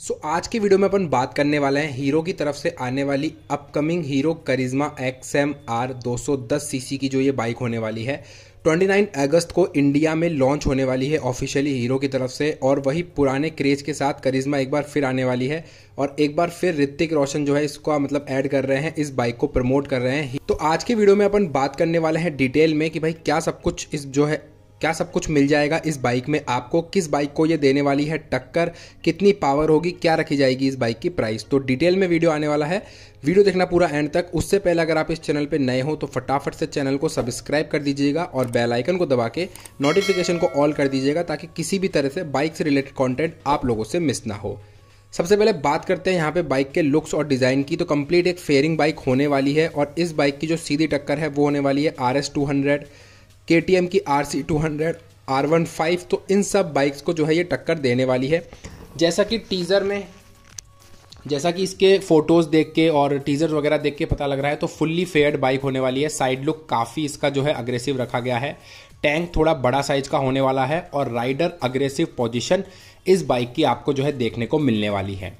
सो so, आज की video में अपन बात करने वाले हैं हीरो की तरफ से आने वाली upcoming Hero Karizma X M R दो सीसी की जो ये बाइक होने वाली है 29 अगस्त को इंडिया में लॉन्च होने वाली है ऑफिशियली हीरो की तरफ से और वही पुराने क्रेज के साथ करिज्मा एक बार फिर आने वाली है और एक बार फिर ऋतिक रोशन जो है इसका मतलब ऐड कर रहे हैं इस बाइक को प्रमोट कर रहे हैं तो आज के वीडियो में अपन बात करने वाले हैं डिटेल में कि भाई क्या सब कुछ इस जो है क्या सब कुछ मिल जाएगा इस बाइक में आपको किस बाइक को ये देने वाली है टक्कर कितनी पावर होगी क्या रखी जाएगी इस बाइक की प्राइस तो डिटेल में वीडियो आने वाला है वीडियो देखना पूरा एंड तक उससे पहले अगर आप इस चैनल पर नए हो तो फटाफट से चैनल को सब्सक्राइब कर दीजिएगा और बेल आइकन को दबा के नोटिफिकेशन को ऑल कर दीजिएगा ताकि किसी भी तरह से बाइक से रिलेटेड कॉन्टेंट आप लोगों से मिस ना हो सबसे पहले बात करते हैं यहाँ पे बाइक के लुक्स और डिज़ाइन की तो कंप्लीट एक फेयरिंग बाइक होने वाली है और इस बाइक की जो सीधी टक्कर है वो होने वाली है आर एस टू हंड्रेड के की R C two hundred R one five तो इन सब बाइक्स को जो है ये टक्कर देने वाली है जैसा कि टीज़र में जैसा कि इसके फोटोज़ देख के और टीज़र वगैरह देख के पता लग रहा है तो फुल्ली फेयर्ड बाइक होने वाली है साइड लुक काफ़ी इसका जो है अग्रेसिव रखा गया है टैंक थोड़ा बड़ा साइज का होने वाला है और राइडर अग्रेसिव पोजिशन इस बाइक की आपको जो है देखने को मिलने वाली है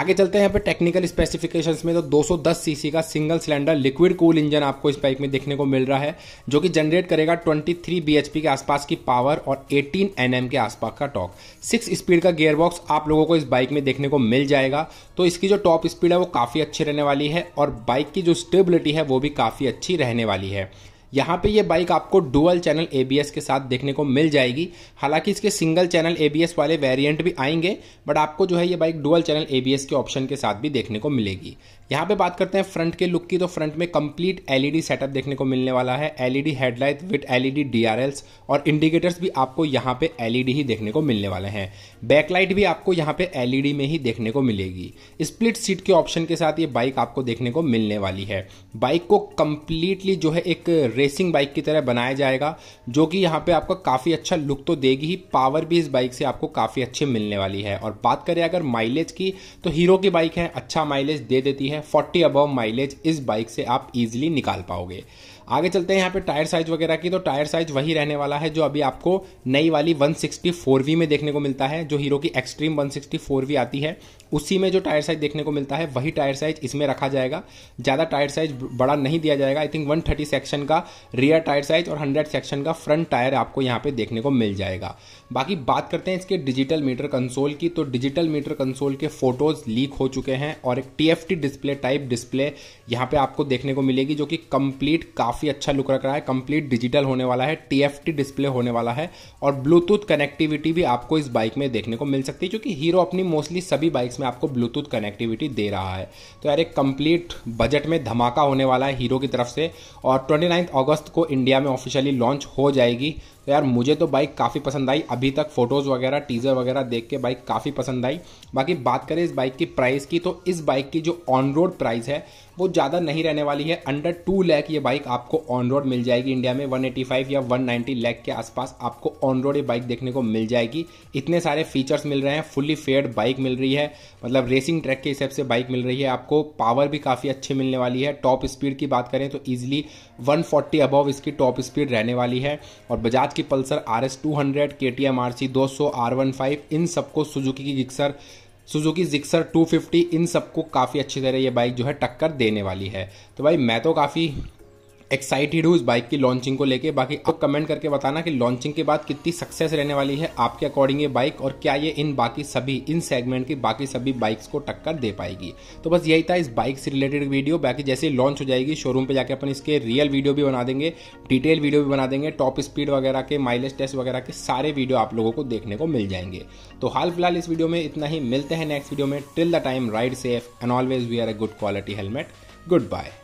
आगे चलते हैं यहाँ पे टेक्निकल स्पेसिफिकेशंस में तो 210 सीसी का single cylinder liquid cool engine आपको इस बाइक में देखने को मिल रहा है जो कि जनरेट करेगा 23 बीएचपी के आसपास की पावर और 18 एनएम के आसपास का टॉक सिक्स स्पीड का गेयरबॉक्स आप लोगों को इस बाइक में देखने को मिल जाएगा तो इसकी जो टॉप स्पीड है वो काफ़ी अच्छी रहने वाली है और बाइक की जो स्टेबिलिटी है वो भी काफ़ी अच्छी रहने वाली है यहाँ पे ये बाइक आपको डुअल चैनल एबीएस के साथ देखने को मिल जाएगी हालांकि इसके सिंगल चैनल एबीएस वाले वेरिएंट भी आएंगे बट आपको जो है ये बाइक डुअल चैनल एबीएस के ऑप्शन के साथ भी देखने को मिलेगी यहाँ पे बात करते हैं फ्रंट के लुक की तो फ्रंट में कंप्लीट एलईडी सेटअप देखने को मिलने वाला है LED headlight with LED DRLs और इंडिकेटर्स भी आपको यहाँ पे एलईडी e ही देखने को मिलने वाले हैं बैकलाइट भी आपको यहाँ पे एलईडी e में ही देखने को मिलेगी स्प्लिट सीट के ऑप्शन के साथ ये बाइक आपको देखने को मिलने वाली है बाइक को कंप्लीटली जो है एक रेसिंग बाइक की तरह बनाया जाएगा जो कि यहाँ पे आपका काफ़ी अच्छा लुक तो देगी ही पावर भी इस बाइक से आपको काफ़ी अच्छी मिलने वाली है और बात करें अगर माइलेज की तो हीरो की बाइक है अच्छा माइलेज दे देती है फोर्टी अबव माइलेज इस बाइक से आप ईजिली निकाल पाओगे आगे चलते हैं यहाँ पे टायर साइज वगैरह की तो टायर साइज वही रहने वाला है जो अभी आपको नई वाली 164V में देखने को मिलता है जो हीरो की एक्सट्रीम 164V आती है उसी में जो टायर साइज देखने को मिलता है वही टायर साइज इसमें रखा जाएगा ज़्यादा टायर साइज बड़ा नहीं दिया जाएगा आई थिंक 130 सेक्शन का रियर टायर साइज और 100 सेक्शन का फ्रंट टायर आपको यहाँ पे देखने को मिल जाएगा बाकी बात करते हैं इसके डिजिटल मीटर कंसोल की तो डिजिटल मीटर कंसोल के फोटोज लीक हो चुके हैं और एक टी डिस्प्ले टाइप डिस्प्ले यहाँ पे आपको देखने को मिलेगी जो कि कंप्लीट काफ़ी काफ़ी अच्छा लुक रख रहा है कंप्लीट डिजिटल होने वाला है टी डिस्प्ले होने वाला है और ब्लूटूथ कनेक्टिविटी भी आपको इस बाइक में देखने को मिल सकती है क्योंकि हीरो अपनी मोस्टली सभी बाइक्स में आपको ब्लूटूथ कनेक्टिविटी दे रहा है तो यार एक कंप्लीट बजट में धमाका होने वाला है हीरो की तरफ से और ट्वेंटी अगस्त को इंडिया में ऑफिशियली लॉन्च हो जाएगी तो यार मुझे तो बाइक काफ़ी पसंद आई अभी तक फोटोज़ वगैरह टीज़र वगैरह देख के बाइक काफ़ी पसंद आई बाकी बात करें इस बाइक की प्राइस की तो इस बाइक की जो ऑन रोड प्राइस है वो ज़्यादा नहीं रहने वाली है अंडर टू लैक ये बाइक आप आपको ऑन रोड मिल जाएगी इंडिया में 185 या 190 लाख के आसपास आपको ऑन रोड ये बाइक देखने को मिल जाएगी इतने सारे फीचर्स मिल रहे हैं फुल्ली फेयर बाइक मिल रही है मतलब रेसिंग ट्रैक के हिसाब से बाइक मिल रही है आपको पावर भी काफ़ी अच्छी मिलने वाली है टॉप स्पीड की बात करें तो ईजिली वन फोर्टी इसकी टॉप स्पीड रहने वाली है और बजाज की Pulsar R S two hundred K T M R C दो इन सबको सुजुकी की गिक्सर सुजुकी जिक्सर 250 इन सबको काफ़ी अच्छी तरह ये बाइक जो है टक्कर देने वाली है तो भाई मैं तो काफ़ी एक्साइटेड हूँ इस बाइक की लॉन्चिंग को लेके बाकी आप कमेंट करके बताना कि लॉन्चिंग के बाद कितनी सक्सेस रहने वाली है आपके अकॉर्डिंग ये बाइक और क्या ये इन बाकी सभी इन सेगमेंट की बाकी सभी बाइक्स को टक्कर दे पाएगी तो बस यही था इस बाइक से रिलेटेड वीडियो बाकी जैसे ही लॉन्च हो जाएगी शोरूम पर जाकर अपन इसके रियल वीडियो भी बना देंगे डिटेल वीडियो भी बना देंगे टॉप स्पीड वगैरह के माइलेज टेस्ट वगैरह के सारे वीडियो आप लोगों को देखने को मिल जाएंगे तो हाल फिलहाल इस वीडियो में इतना ही मिलते हैं नेक्स्ट वीडियो में till the time ride safe and always wear a good quality helmet good bye